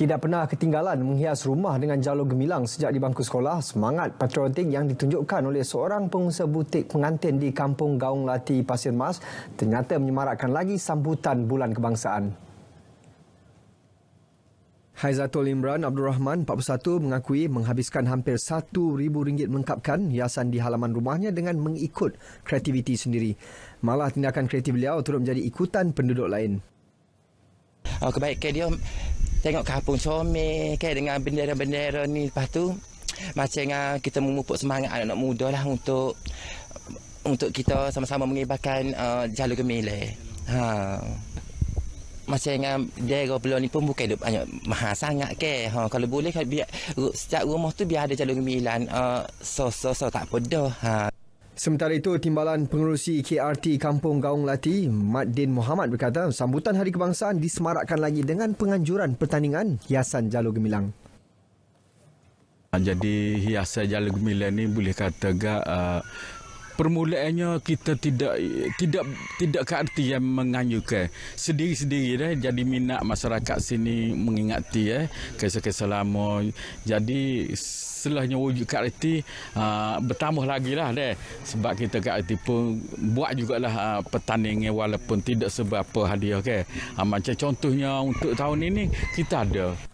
tidak pernah ketinggalan menghias rumah dengan jalur gemilang sejak di bangku sekolah, semangat patriotik yang ditunjukkan oleh seorang pengusaha butik pengantin di Kampung Gaung Lati Pasir Mas ternyata menyemarakkan lagi sambutan Bulan Kebangsaan. Haizatul Imran Abdul Rahman 41 mengakui menghabiskan hampir rm ringgit mengkapkan hiasan di halaman rumahnya dengan mengikut kreativiti sendiri. Malah tindakan kreatif beliau turut menjadi ikutan penduduk lain. Oh, kebaikan dia tengok kampung comel kan dengan bendera-bendera ni lepas tu macam uh, kita memupuk semangat anak-anak muda lah untuk untuk kita sama-sama mengibarkan uh, jalur gemilai ha. macam dengan dia daerah pulau ni pun bukan duk banyak mahal sangat ke ha. kalau boleh kan biar, setiap rumah tu biar ada jalur gemilai uh, so, so so so tak pedah ha. Sementara itu, Timbalan Pengurusi KRT Kampung Gaung Lati, Maddin Muhammad berkata, sambutan Hari Kebangsaan disemarakkan lagi dengan penganjuran pertandingan hiasan Jalur Gemilang. Ah, jadi hiasan Jalur Gemilang ini boleh kata gak, uh, permulaannya kita tidak tidak tidak ke yang menganjurkan sendiri-sendiri dah eh. jadi minat masyarakat sini mengingati eh kisah-kisah lama jadi setelahnya wujud ke arti ah, bertambah lagi lah deh sebab kita ke pun buat jugalah aa, ah, pertandingan walaupun tidak seberapa hadiah ke eh. ah, macam contohnya untuk tahun ini kita ada